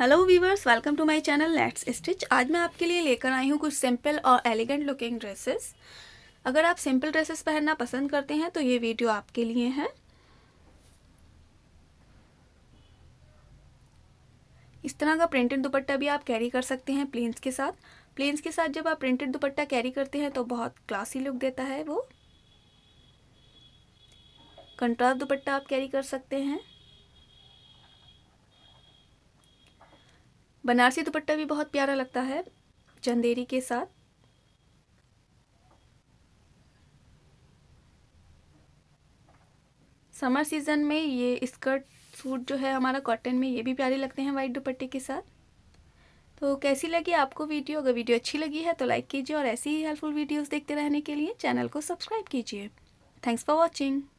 hello viewers welcome to my channel let's stitch आज मैं आपके लिए लेकर आई हूँ कुछ सिंपल और एलिगेंट लुकिंग ड्रेसेस अगर आप सिंपल ड्रेसेस पहनना पसंद करते हैं तो ये वीडियो आपके लिए है इस तरह का प्रिंटेड दुपट्टा भी आप कैरी कर सकते हैं प्लेन्स के साथ प्लेन्स के साथ जब आप प्रिंटेड दुपट्टा कैरी करते हैं तो बहुत क्लासी लुक देता है वो कंट्रास्ट दुपट्टा आप कैरी कर सकते हैं बनारसी दुपट्टा भी बहुत प्यारा लगता है चंदेरी के साथ समर सीज़न में ये स्कर्ट सूट जो है हमारा कॉटन में ये भी प्यारे लगते हैं वाइट दुपट्टे के साथ तो कैसी लगी आपको वीडियो अगर वीडियो अच्छी लगी है तो लाइक कीजिए और ऐसी ही हेल्पफुल वीडियोस देखते रहने के लिए चैनल को सब्सक्राइब कीजिए थैंक्स फॉर वॉचिंग